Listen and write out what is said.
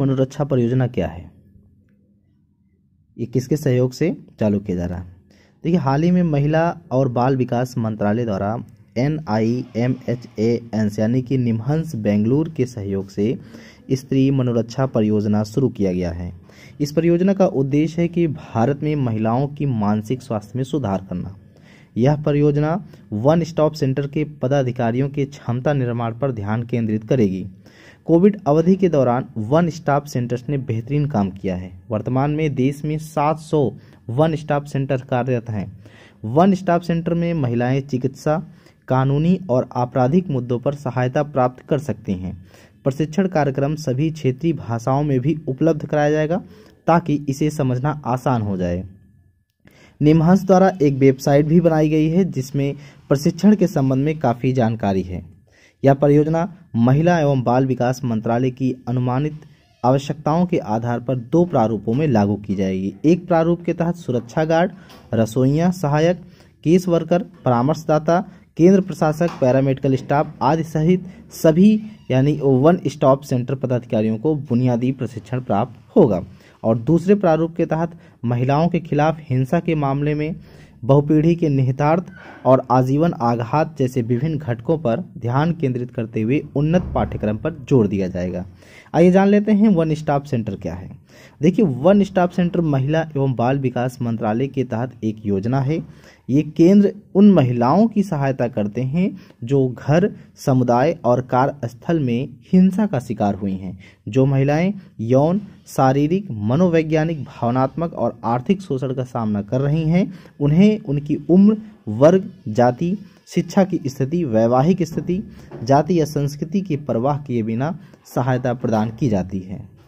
मनोरक्षा परियोजना क्या है ये किसके सहयोग से चालू किया जा रहा है देखिए हाल ही में महिला और बाल विकास मंत्रालय द्वारा N I M H A N S यानी कि निमहंस बेंगलुरु के सहयोग से स्त्री मनोरक्षा परियोजना शुरू किया गया है इस परियोजना का उद्देश्य है कि भारत में महिलाओं की मानसिक स्वास्थ्य में सुधार करना यह परियोजना वन स्टॉप सेंटर के पदाधिकारियों के क्षमता निर्माण पर ध्यान केंद्रित करेगी कोविड अवधि के दौरान वन स्टॉप सेंटर्स ने बेहतरीन काम किया है वर्तमान में देश में 700 वन स्टॉप सेंटर कार्यरत हैं वन स्टॉप सेंटर में महिलाएं चिकित्सा कानूनी और आपराधिक मुद्दों पर सहायता प्राप्त कर सकती हैं प्रशिक्षण कार्यक्रम सभी क्षेत्रीय भाषाओं में भी उपलब्ध कराया जाएगा ताकि इसे समझना आसान हो जाए निमहंस द्वारा एक वेबसाइट भी बनाई गई है जिसमें प्रशिक्षण के संबंध में काफ़ी जानकारी है यह परियोजना महिला एवं बाल विकास मंत्रालय की अनुमानित आवश्यकताओं के आधार पर दो प्रारूपों में लागू की जाएगी एक प्रारूप के तहत सुरक्षा गार्ड रसोइया सहायक केस वर्कर परामर्शदाता केंद्र प्रशासक पैरामेडिकल स्टाफ आदि सहित सभी यानी वन स्टॉप सेंटर पदाधिकारियों को बुनियादी प्रशिक्षण प्राप्त होगा और दूसरे प्रारूप के तहत महिलाओं के खिलाफ हिंसा के मामले में बहुपीढ़ी के निहितार्थ और आजीवन आघात जैसे विभिन्न घटकों पर ध्यान केंद्रित करते हुए उन्नत पाठ्यक्रम पर जोर दिया जाएगा आइए जान लेते हैं वन स्टॉप सेंटर क्या है देखिए वन स्टॉप सेंटर महिला एवं बाल विकास मंत्रालय के तहत एक योजना है ये केंद्र उन महिलाओं की सहायता करते हैं जो घर समुदाय और कार्यस्थल में हिंसा का शिकार हुई हैं जो महिलाएं यौन शारीरिक मनोवैज्ञानिक भावनात्मक और आर्थिक शोषण का सामना कर रही हैं उन्हें उनकी उम्र वर्ग जाति शिक्षा की स्थिति वैवाहिक स्थिति जाति या संस्कृति की परवाह किए बिना सहायता प्रदान की जाती है